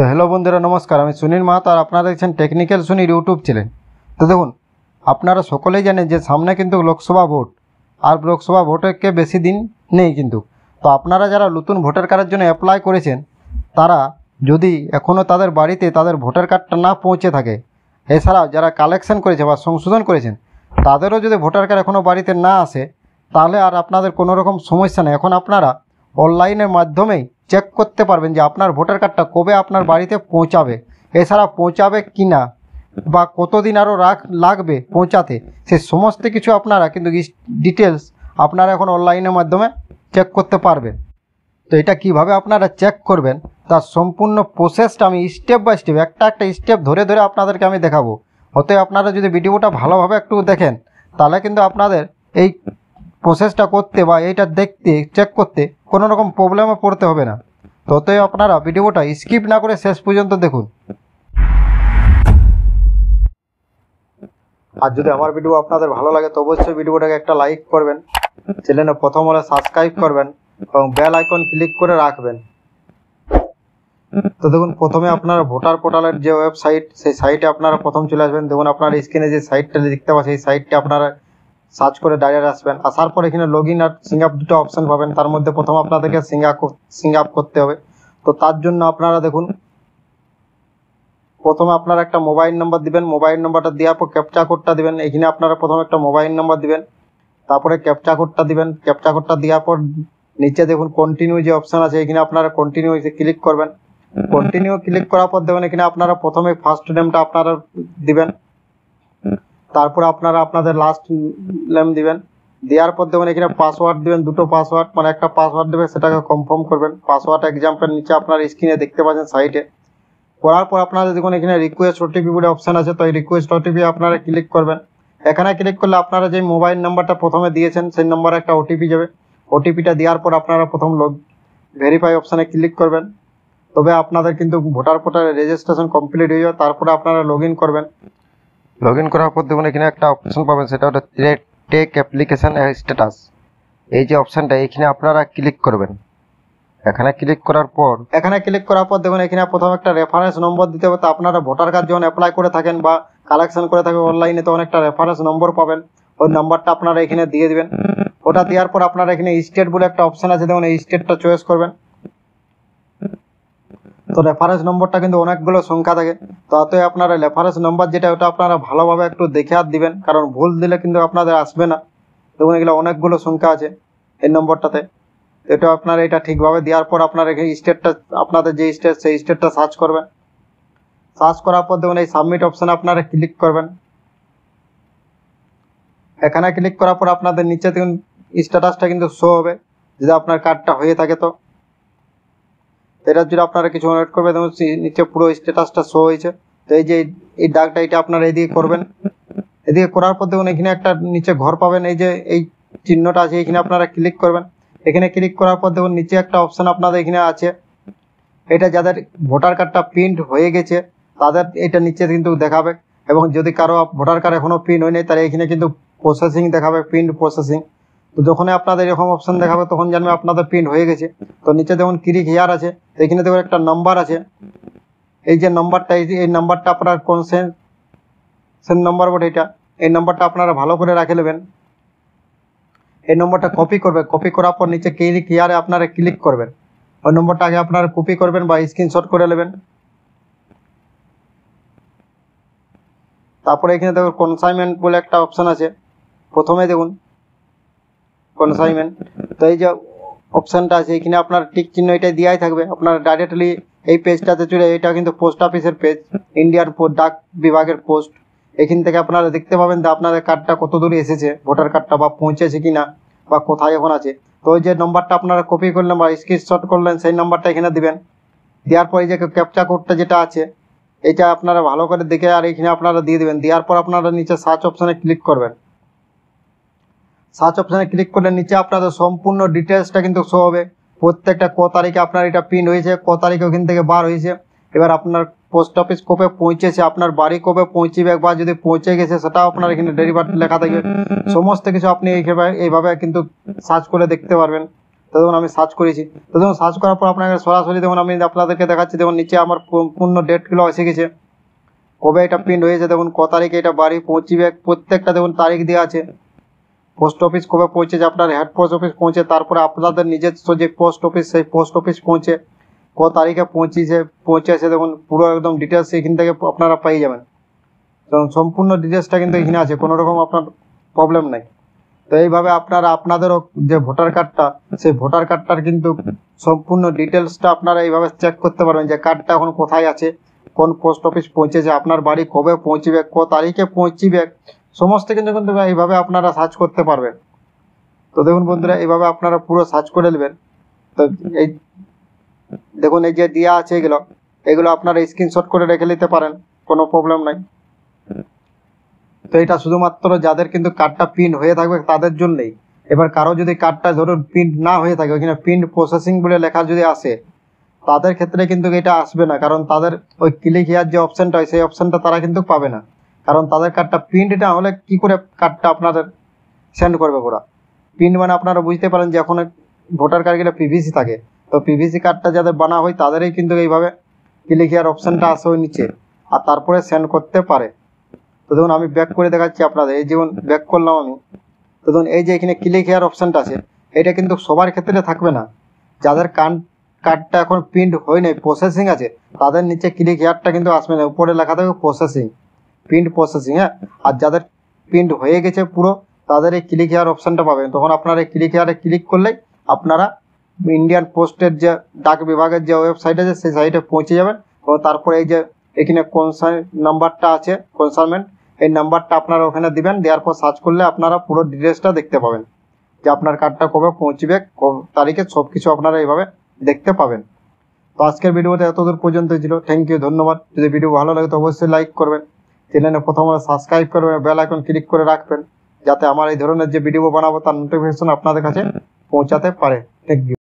তো হ্যালো বন্ধুরা নমস্কার আমি সুনীল মাহাত আর আপনারা দেখছেন টেকনিক্যাল সুনীল ইউটিউব ছিলেন তো দেখুন আপনারা সকলেই জানেন যে সামনে কিন্তু লোকসভা ভোট আর লোকসভা ভোটেরকে বেশি দিন নেই কিন্তু তো আপনারা যারা নতুন ভোটার কার্ডের জন্য অ্যাপ্লাই করেছেন তারা যদি এখনও তাদের বাড়িতে তাদের ভোটার কার্ডটা না পৌঁছে থাকে এছাড়াও যারা কালেকশন করেছে বা সংশোধন করেছেন তাদেরও যদি ভোটার কার্ড এখনও বাড়িতে না আসে তাহলে আর আপনাদের কোনো রকম সমস্যা নেই এখন আপনারা অনলাইনের মাধ্যমেই চেক করতে পারবেন যে আপনার ভোটার কার্ডটা কবে আপনার বাড়িতে পৌঁছাবে এছাড়া পৌঁছাবে কি না বা কতদিন আরও রাখ লাগবে পৌঁছাতে সে সমস্ত কিছু আপনারা কিন্তু ডিটেলস আপনারা এখন অনলাইনের মাধ্যমে চেক করতে পারবেন তো এটা কিভাবে আপনারা চেক করবেন তার সম্পূর্ণ প্রসেসটা আমি স্টেপ বাই স্টেপ একটা একটা স্টেপ ধরে ধরে আপনাদেরকে আমি দেখাবো অতএব আপনারা যদি ভিডিওটা ভালোভাবে একটু দেখেন তাহলে কিন্তু আপনাদের এই প্রসেসটা করতে বা এইটা দেখতে চেক করতে কোনো রকম প্রবলেমে পড়তে হবে না ততই আপনারা ভিডিওটা স্কিপ না করে শেষ পর্যন্ত দেখুন আর যদি আমার ভিডিও আপনাদের ভালো লাগে তো অবশ্যই ভিডিওটাকে একটা লাইক করবেন চ্যানেলে প্রথম হলে সাবস্ক্রাইব করবেন এবং বেল আইকন ক্লিক করে রাখবেন তো দেখুন প্রথমে আপনার ভোটার পোর্টালের যে ওয়েবসাইট সেই সাইটে আপনারা প্রথম চলে আসবেন দেখুন আপনার স্ক্রিনে যে সাইটটা দেখতে পাচ্ছেন সেই সাইটটা আপনারা সার্চ করে ডাইরেক্ট আসবেন আসার পর এখানে লগ ইন আর সিং আপ দুটো অপশন পাবেন তার মধ্যে প্রথম আপনাদেরকে সিং আপ সিং আপ করতে হবে তো তার জন্য আপনারা দেখুন প্রথমে আপনারা একটা মোবাইল নাম্বার দিবেন মোবাইল নাম্বারটা দেওয়ার পর ক্যাপচা কোডটা দিবেন এখানে আপনারা প্রথমে একটা মোবাইল নাম্বার দিবেন তারপরে ক্যাপচা কোডটা দিবেন ক্যাপচা কোডটা দেওয়ার পর নিচে দেখুন কন্টিনিউ যে অপশন আছে এখানে আপনারা কন্টিনিউ ক্লিক করবেন কন্টিনিউ ক্লিক করার পর দেখুন এখানে আপনারা প্রথমে ফার্স্ট নেমটা আপনারা দিবেন তারপরে আপনারা আপনাদের লাস্ট নেম দিবেন দেওয়ার পর দেবেন এখানে পাসওয়ার্ড দেবেন দুটো পাসওয়ার্ড মানে একটা পাসওয়ার্ড দেবেন সেটাকে কনফার্ম করবেন পাসওয়ার্ড এক্সাম্পের নিচে আপনার স্ক্রিনে দেখতে পাচ্ছেন সাইটে করার পর আপনারা দেখুন এখানে রিকোয়েস্ট ওটিপি বলে অপশান আছে তো এই রিকোয়েস্ট ওটিপি আপনারা ক্লিক করবেন এখানে ক্লিক করলে আপনারা যে মোবাইল নাম্বারটা প্রথমে দিয়েছেন সেই নম্বরে একটা ওটিপি যাবে ওটিপিটা দেওয়ার পর আপনারা প্রথম লগ ভেরিফাই অপশানে ক্লিক করবেন তবে আপনাদের কিন্তু ভোটার পোর্টালে রেজিস্ট্রেশন কমপ্লিট হয়ে যাবে তারপরে আপনারা লগ করবেন লগ ইন করার পর দেখুন এখানে একটা অপশন পাবেন সেটা হলো টেক অ্যাপ্লিকেশান স্ট্যাটাস এই যে অপশানটা এখানে আপনারা ক্লিক করবেন এখানে ক্লিক করার পর এখানে ক্লিক করার পর দেখুন এখানে প্রথম একটা রেফারেন্স নম্বর দিতে হবে তো আপনারা ভোটার কার্ড যখন অ্যাপ্লাই করে থাকেন বা কালেকশন করে থাকেন অনলাইনে তখন একটা রেফারেন্স নম্বর পাবেন ওই নম্বরটা আপনারা এখানে দিয়ে দেবেন ওটা দেওয়ার পর আপনারা এখানে স্টেট বলে একটা অপশান আছে দেখুন এই স্টেটটা চয়েস করবেন তো রেফারেন্স নম্বরটা কিন্তু অনেকগুলো সংখ্যা থাকে তাতে আপনারা রেফারেন্স নম্বর যেটা ওটা আপনারা ভালোভাবে একটু দেখে আর দিবেন কারণ ভুল দিলে কিন্তু আপনাদের আসবে না দেখুন এগুলো অনেকগুলো সংখ্যা আছে এই নম্বরটাতে এটা আপনারা এটা ঠিকভাবে দেওয়ার পর আপনারা এই স্টেটটা আপনাদের যে স্টেট সেই স্টেটটা সার্চ করবেন সার্চ করার পর দেখুন এই সাবমিট অপশানে আপনারা ক্লিক করবেন এখানে ক্লিক করার পর আপনাদের নিচে দেখুন স্ট্যাটাসটা কিন্তু শো হবে যদি আপনার কার্ডটা হয়ে থাকে তো এটা যদি আপনারা কিছু অনেক করবেন দেখুন নিচে পুরো স্ট্যাটাসটা শো হয়েছে তো এই যে এই ডাকটা এটা আপনারা এদিকে করবেন এদিকে করার পর দেখুন এখানে একটা নিচে ঘর পাবেন এই যে এই চিহ্নটা আছে এখানে আপনারা ক্লিক করবেন এখানে ক্লিক করার পর দেখুন নিচে একটা অপশান আপনাদের এখানে আছে এটা যাদের ভোটার কার্ডটা প্রিন্ট হয়ে গেছে তাদের এটা নিচে কিন্তু দেখাবে এবং যদি কারো ভোটার কার্ড এখনও প্রিন্ট হয়নি তাহলে এখানে কিন্তু প্রসেসিং দেখাবে প্রিন্ট প্রসেসিং তো যখন আপনাদের এরকম অপশন দেখাবে তখন জানবে আপনাদের প্রিন্ট হয়ে গেছে তো নিচে দেখুন ক্রিক হেয়ার আছে তো এখানে দেখুন একটা নাম্বার আছে এই যে নাম্বারটা এই নাম্বারটা আপনার কোন সেন নাম্বার বটে এটা এই নাম্বারটা আপনারা ভালো করে রাখে নেবেন এই নম্বরটা কপি করবে কপি করার পর নিচে কিরিক হিয়ারে আপনারা ক্লিক করবেন ওই নম্বরটা আগে আপনারা কপি করবেন বা স্ক্রিনশট করে নেবেন তারপরে এখানে দেখুন কনসাইনমেন্ট বলে একটা অপশান আছে প্রথমে দেখুন কনসাইনমেন্ট তো এই যে অপশানটা আছে এখানে আপনার টিক চিহ্ন এটাই দেওয়াই থাকবে আপনার ডাইরেক্টলি এই পেজটাতে চলে এটা কিন্তু পোস্ট অফিসের পেজ ইন্ডিয়ান ডাক বিভাগের পোস্ট এখান থেকে আপনারা দেখতে পাবেন যে আপনাদের কার্ডটা কত দূরে এসেছে ভোটার কার্ডটা বা পৌঁছেছে কি না বা কোথায় এখন আছে তো ওই যে নম্বরটা আপনারা কপি করলেন বা স্ক্রিনশট করলেন সেই নাম্বারটা এখানে দিবেন দেওয়ার পর এই যে ক্যাপচা কোডটা যেটা আছে এটা আপনারা ভালো করে দেখে আর এখানে আপনারা দিয়ে দেবেন দেওয়ার পর আপনারা নিচে সার্চ অপশানে ক্লিক করবেন সার্চ অপশানে ক্লিক করলে নিচে আপনাদের সম্পূর্ণ ডিটেলসটা কিন্তু শো হবে প্রত্যেকটা ক তারিখে আপনার এটা প্রিন্ট হয়েছে ক তারিখে ওখান থেকে বার হয়েছে এবার আপনার পোস্ট অফিস কবে পৌঁছেছে আপনার বাড়ি কবে পৌঁছিবে বা যদি পৌঁছে গেছে সেটাও আপনার এখানে ডেলিভার লেখা থাকবে সমস্ত কিছু আপনি এইভাবে কিন্তু সার্চ করে দেখতে পারবেন তো দেখুন আমি সার্চ করেছি তো দেখুন সার্চ করার পর আপনাকে সরাসরি দেখুন আমি আপনাদেরকে দেখাচ্ছি দেখুন নিচে আমার পূর্ণ ডেটগুলো এসে গেছে কবে এটা প্রিন্ট হয়েছে দেখুন ক তারিখে এটা বাড়ি পৌঁছিবে প্রত্যেকটা দেখুন তারিখ দেওয়া আছে পোস্ট অফিস কবে পৌঁছেছে আপনার হেড পোস্ট অফিস পৌঁছে তারপরে আপনাদের নিজস্ব যে পোস্ট অফিস সেই পোস্ট অফিস পৌঁছে ক তারিখে পৌঁছেছে পৌঁছেছে দেখুন পুরো একদম ডিটেলস এখান থেকে আপনারা পেয়ে যাবেন এবং সম্পূর্ণ ডিটেলসটা কিন্তু এখানে আছে কোনো রকম আপনার প্রবলেম নাই তো এইভাবে আপনারা আপনাদেরও যে ভোটার কার্ডটা সেই ভোটার কার্ডটার কিন্তু সম্পূর্ণ ডিটেলসটা আপনারা এইভাবে চেক করতে পারবেন যে কার্ডটা এখন কোথায় আছে কোন পোস্ট অফিস পৌঁছেছে আপনার বাড়ি কবে পৌঁছিবে ক তারিখে পৌঁছিবে সমস্ত কিন্তু কিন্তু এইভাবে আপনারা সার্চ করতে পারবেন তো দেখুন বন্ধুরা এইভাবে আপনারা পুরো সার্চ করে নেবেন তো এই দেখুন এই যে দেওয়া আছে এগুলো এগুলো আপনারা স্ক্রিনশট করে রেখে নিতে পারেন কোনো প্রবলেম নাই তো এটা শুধুমাত্র যাদের কিন্তু কার্ডটা প্রিন্ট হয়ে থাকবে তাদের জন্যই এবার কারো যদি কার্ডটা ধরুন প্রিন্ট না হয়ে থাকে ওইখানে প্রিন্ট প্রসেসিং বলে লেখা যদি আসে তাদের ক্ষেত্রে কিন্তু এটা আসবে না কারণ তাদের ওই ক্লিক হেয়ার যে অপশানটা হয় সেই অপশানটা তারা কিন্তু পাবে না কারণ তাদের কার্ডটা প্রিন্ট এটা হলে কি করে কার্ডটা আপনাদের সেন্ড করবে ওরা প্রিন্ট মানে আপনারা বুঝতে পারেন যে এখন ভোটার কার্ডগুলো পিভিসি থাকে তো পিভিসি কার্ডটা যাদের বানা হয় তাদেরই কিন্তু এইভাবে ক্লিক ক্লিকিয়ার অপশানটা আসে ওই নিচে আর তারপরে সেন্ড করতে পারে তো দেখুন আমি ব্যাক করে দেখাচ্ছি আপনাদের এই যেমন ব্যাক করলাম আমি তো ধরুন এই যে এখানে ক্লিক হেয়ার অপশানটা আছে এটা কিন্তু সবার ক্ষেত্রে থাকবে না যাদের কান কার্ডটা এখন প্রিন্ট হয় নাই প্রসেসিং আছে তাদের নিচে ক্লিক হেয়ারটা কিন্তু আসবে না উপরে লেখা থাকবে প্রসেসিং প্রিন্ট প্রসেসিং হ্যাঁ আর যাদের প্রিন্ট হয়ে গেছে পুরো তাদের এই ক্লিক হেয়ার অপশানটা পাবেন তখন আপনারা এই ক্লিক হেয়ারে ক্লিক করলেই আপনারা ইন্ডিয়ান পোস্টের যে ডাক বিভাগের যে ওয়েবসাইট আছে সেই সাইটে পৌঁছে যাবেন এবং তারপরে এই যে এখানে কনসার্ন নাম্বারটা আছে কনসার্নমেন্ট এই নাম্বারটা আপনারা ওখানে দিবেন দেওয়ার পর সার্চ করলে আপনারা পুরো ডিটেলসটা দেখতে পাবেন যে আপনার কার্ডটা কবে পৌঁছবে তারিখে সব কিছু আপনারা এইভাবে দেখতে পাবেন তো আজকের ভিডিওতে এতদূর পর্যন্ত ছিল থ্যাংক ইউ ধন্যবাদ যদি ভিডিও ভালো লাগে তো অবশ্যই লাইক করবেন চ্যানেলে প্রথমে সাবস্ক্রাইব করবেন বেল আইকন ক্লিক করে রাখবেন যাতে আমার এই ধরনের যে ভিডিও বানাবো তার নোটিফিকেশন আপনাদের কাছে পৌঁছাতে পারে থ্যাংক ইউ